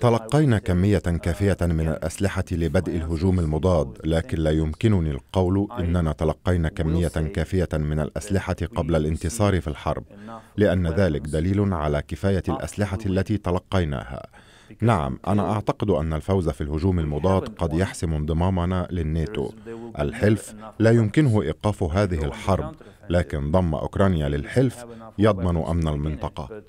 تلقينا كمية uh, كافية من الأسلحة لبدء الهجوم المضاد، لكن لا يمكنني القول إننا تلقينا كمية كافية من الأسلحة قبل الانتصار في الحرب، لأن ذلك دليل على كفاية الأسلحة التي تلقيناها. نعم أنا أعتقد أن الفوز في الهجوم المضاد قد يحسم انضمامنا للناتو الحلف لا يمكنه ايقاف هذه الحرب لكن ضم اوكرانيا للحلف يضمن امن المنطقه